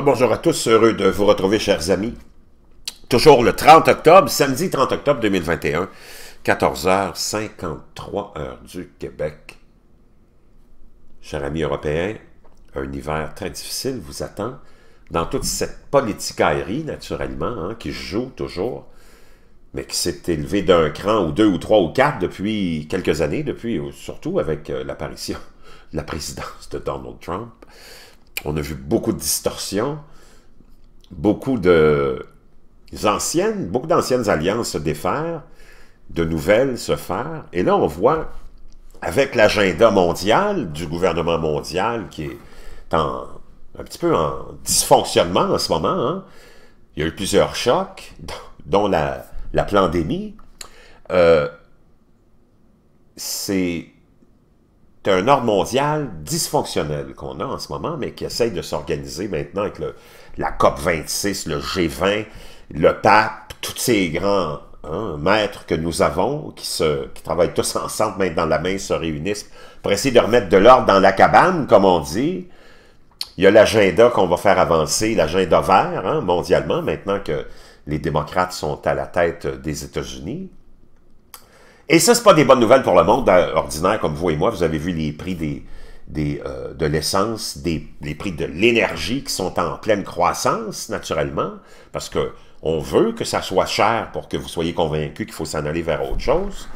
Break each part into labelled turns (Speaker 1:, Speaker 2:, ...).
Speaker 1: bonjour à tous, heureux de vous retrouver, chers amis. Toujours le 30 octobre, samedi 30 octobre 2021, 14h53, heure du Québec. Chers amis européens, un hiver très difficile vous attend dans toute cette politique aérienne, naturellement, hein, qui joue toujours, mais qui s'est élevée d'un cran ou deux ou trois ou quatre depuis quelques années, depuis euh, surtout avec euh, l'apparition de la présidence de Donald Trump on a vu beaucoup de distorsions, beaucoup de anciennes, beaucoup d'anciennes alliances se défaire, de nouvelles se faire. Et là, on voit, avec l'agenda mondial du gouvernement mondial qui est en, un petit peu en dysfonctionnement en ce moment, hein, il y a eu plusieurs chocs, dont la, la pandémie, euh, c'est c'est un ordre mondial dysfonctionnel qu'on a en ce moment, mais qui essaye de s'organiser maintenant avec le, la COP26, le G20, le TAP, tous ces grands hein, maîtres que nous avons, qui, se, qui travaillent tous ensemble, maintenant dans la main, se réunissent pour essayer de remettre de l'ordre dans la cabane, comme on dit. Il y a l'agenda qu'on va faire avancer, l'agenda vert, hein, mondialement, maintenant que les démocrates sont à la tête des États-Unis. Et ça, c'est pas des bonnes nouvelles pour le monde ordinaire comme vous et moi. Vous avez vu les prix des, euh, de l'essence, les prix de l'énergie qui sont en pleine croissance, naturellement, parce que on veut que ça soit cher pour que vous soyez convaincu qu'il faut s'en aller vers autre chose.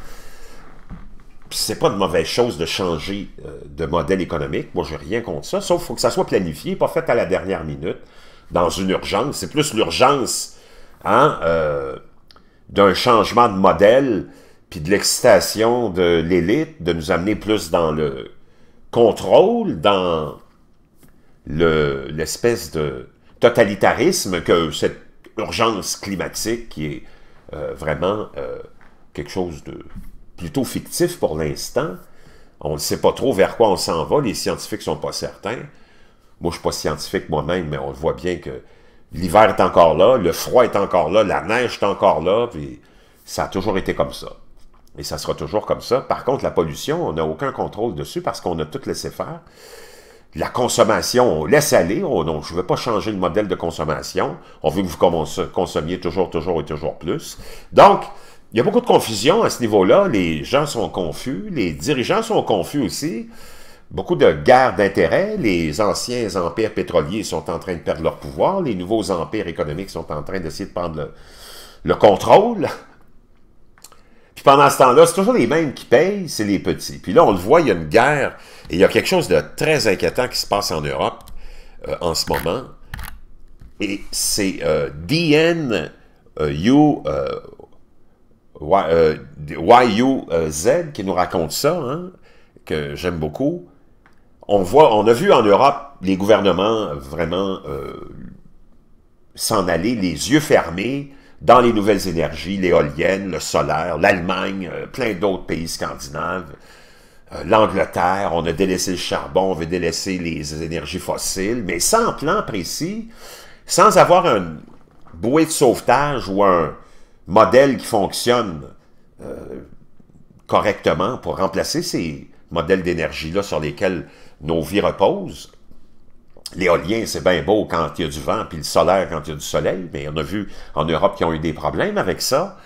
Speaker 1: C'est pas de mauvaise chose de changer euh, de modèle économique. Moi, j'ai rien contre ça, sauf faut que ça soit planifié, pas fait à la dernière minute, dans une urgence. C'est plus l'urgence hein, euh, d'un changement de modèle puis de l'excitation de l'élite, de nous amener plus dans le contrôle, dans l'espèce de totalitarisme que cette urgence climatique qui est euh, vraiment euh, quelque chose de plutôt fictif pour l'instant. On ne sait pas trop vers quoi on s'en va, les scientifiques ne sont pas certains. Moi, je ne suis pas scientifique moi-même, mais on voit bien que l'hiver est encore là, le froid est encore là, la neige est encore là, puis ça a toujours été comme ça. Et ça sera toujours comme ça. Par contre, la pollution, on n'a aucun contrôle dessus parce qu'on a tout laissé faire. La consommation, on laisse aller. Oh, non je ne veux pas changer le modèle de consommation. On veut que vous consommiez toujours, toujours et toujours plus. Donc, il y a beaucoup de confusion à ce niveau-là. Les gens sont confus. Les dirigeants sont confus aussi. Beaucoup de guerres d'intérêts. Les anciens empires pétroliers sont en train de perdre leur pouvoir. Les nouveaux empires économiques sont en train d'essayer de prendre le contrôle pendant ce temps-là, c'est toujours les mêmes qui payent, c'est les petits. Puis là, on le voit, il y a une guerre et il y a quelque chose de très inquiétant qui se passe en Europe euh, en ce moment. Et c'est euh, qui nous raconte ça, hein, que j'aime beaucoup. On voit, on a vu en Europe les gouvernements vraiment euh, s'en aller les yeux fermés, dans les nouvelles énergies, l'éolienne, le solaire, l'Allemagne, euh, plein d'autres pays scandinaves, euh, l'Angleterre, on a délaissé le charbon, on veut délaisser les énergies fossiles, mais sans plan précis, sans avoir un bouée de sauvetage ou un modèle qui fonctionne euh, correctement pour remplacer ces modèles d'énergie-là sur lesquels nos vies reposent, L'éolien, c'est bien beau quand il y a du vent, puis le solaire quand il y a du soleil, mais on a vu en Europe qui ont eu des problèmes avec ça.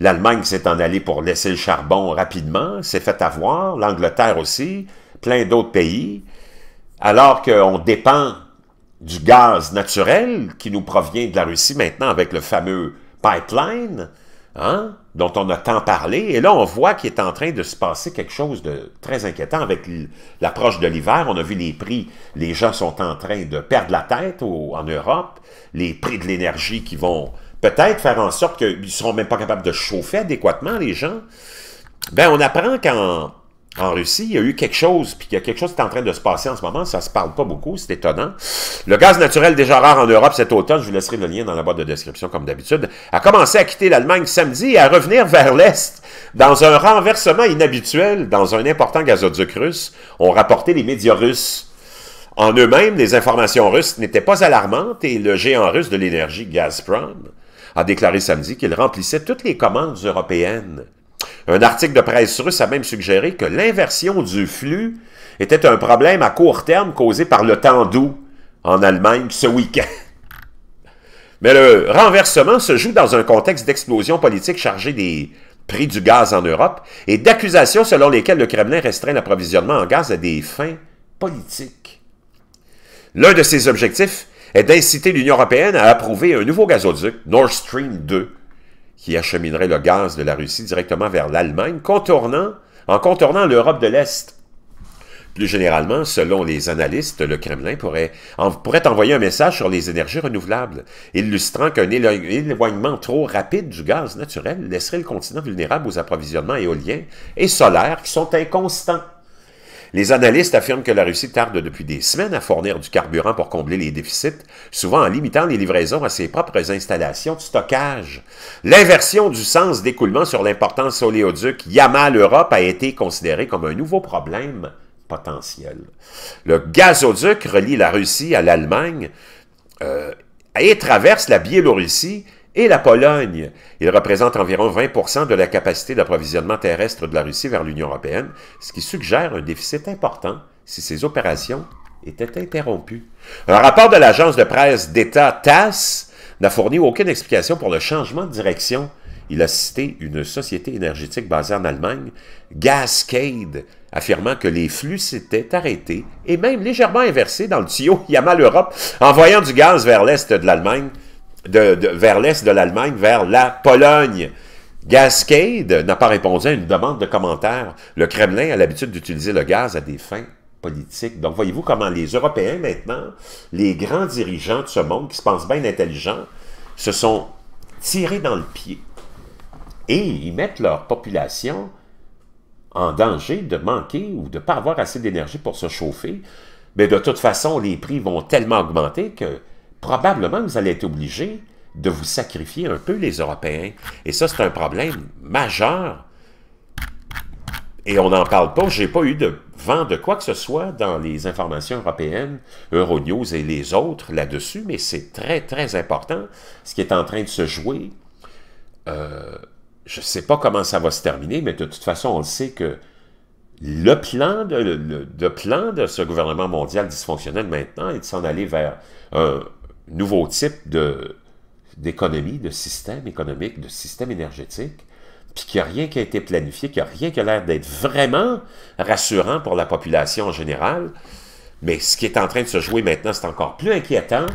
Speaker 1: L'Allemagne s'est en allée pour laisser le charbon rapidement, s'est fait avoir, l'Angleterre aussi, plein d'autres pays, alors qu'on dépend du gaz naturel qui nous provient de la Russie maintenant avec le fameux pipeline, hein, dont on a tant parlé. Et là, on voit qu'il est en train de se passer quelque chose de très inquiétant avec l'approche de l'hiver. On a vu les prix, les gens sont en train de perdre la tête en Europe, les prix de l'énergie qui vont peut-être faire en sorte qu'ils ne seront même pas capables de chauffer adéquatement, les gens. Ben, on apprend qu'en en Russie, il y a eu quelque chose, puis il y a quelque chose qui est en train de se passer en ce moment, ça se parle pas beaucoup, c'est étonnant. Le gaz naturel déjà rare en Europe cet automne, je vous laisserai le lien dans la boîte de description comme d'habitude, a commencé à quitter l'Allemagne samedi et à revenir vers l'Est dans un renversement inhabituel dans un important gazoduc russe, ont rapporté les médias russes. En eux-mêmes, les informations russes n'étaient pas alarmantes et le géant russe de l'énergie Gazprom a déclaré samedi qu'il remplissait toutes les commandes européennes un article de presse russe a même suggéré que l'inversion du flux était un problème à court terme causé par le temps doux en Allemagne ce week-end. Mais le renversement se joue dans un contexte d'explosion politique chargée des prix du gaz en Europe et d'accusations selon lesquelles le Kremlin restreint l'approvisionnement en gaz à des fins politiques. L'un de ses objectifs est d'inciter l'Union européenne à approuver un nouveau gazoduc, Nord Stream 2, qui acheminerait le gaz de la Russie directement vers l'Allemagne, contournant, en contournant l'Europe de l'Est. Plus généralement, selon les analystes, le Kremlin pourrait, pourrait envoyer un message sur les énergies renouvelables, illustrant qu'un éloignement trop rapide du gaz naturel laisserait le continent vulnérable aux approvisionnements éoliens et solaires qui sont inconstants. Les analystes affirment que la Russie tarde depuis des semaines à fournir du carburant pour combler les déficits, souvent en limitant les livraisons à ses propres installations de stockage. L'inversion du sens d'écoulement sur l'importance oléoduc Yamal-Europe a été considérée comme un nouveau problème potentiel. Le gazoduc relie la Russie à l'Allemagne euh, et traverse la Biélorussie et la Pologne. il représente environ 20 de la capacité d'approvisionnement terrestre de la Russie vers l'Union européenne, ce qui suggère un déficit important si ces opérations étaient interrompues. Un rapport de l'agence de presse d'État TASS n'a fourni aucune explication pour le changement de direction. Il a cité une société énergétique basée en Allemagne, Gascade, affirmant que les flux s'étaient arrêtés et même légèrement inversés dans le tuyau Yamal Europe, envoyant du gaz vers l'est de l'Allemagne de, vers l'est de l'Allemagne, vers la Pologne. Gascade n'a pas répondu à une demande de commentaire. Le Kremlin a l'habitude d'utiliser le gaz à des fins politiques. Donc, voyez-vous comment les Européens, maintenant, les grands dirigeants de ce monde, qui se pensent bien intelligents, se sont tirés dans le pied. Et ils mettent leur population en danger de manquer ou de ne pas avoir assez d'énergie pour se chauffer. Mais de toute façon, les prix vont tellement augmenter que probablement vous allez être obligé de vous sacrifier un peu les Européens. Et ça, c'est un problème majeur. Et on n'en parle pas. J'ai pas eu de vent de quoi que ce soit dans les informations européennes, Euronews et les autres là-dessus, mais c'est très, très important ce qui est en train de se jouer. Euh, je ne sais pas comment ça va se terminer, mais de toute façon, on le sait que le plan de, le plan de ce gouvernement mondial dysfonctionnel maintenant est de s'en aller vers un, nouveau type de, d'économie, de système économique, de système énergétique, puis qu'il n'y a rien qui a été planifié, qu'il n'y a rien qui a l'air d'être vraiment rassurant pour la population en général. Mais ce qui est en train de se jouer maintenant, c'est encore plus inquiétant.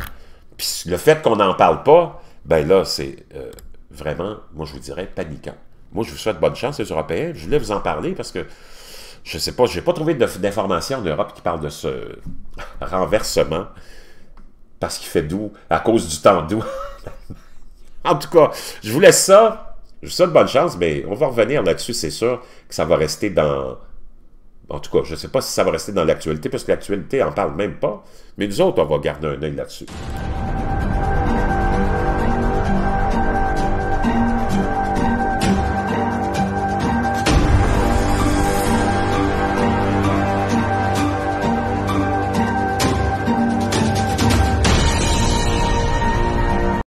Speaker 1: Puis le fait qu'on n'en parle pas, ben là, c'est euh, vraiment, moi je vous dirais, paniquant. Moi, je vous souhaite bonne chance, les Européens. Je voulais vous en parler parce que je ne sais pas, je n'ai pas trouvé d'informations en Europe qui parlent de ce renversement parce qu'il fait doux, à cause du temps doux. en tout cas, je vous laisse ça. Je vous souhaite bonne chance, mais on va revenir là-dessus, c'est sûr que ça va rester dans... En tout cas, je ne sais pas si ça va rester dans l'actualité, parce que l'actualité n'en parle même pas. Mais nous autres, on va garder un œil là-dessus.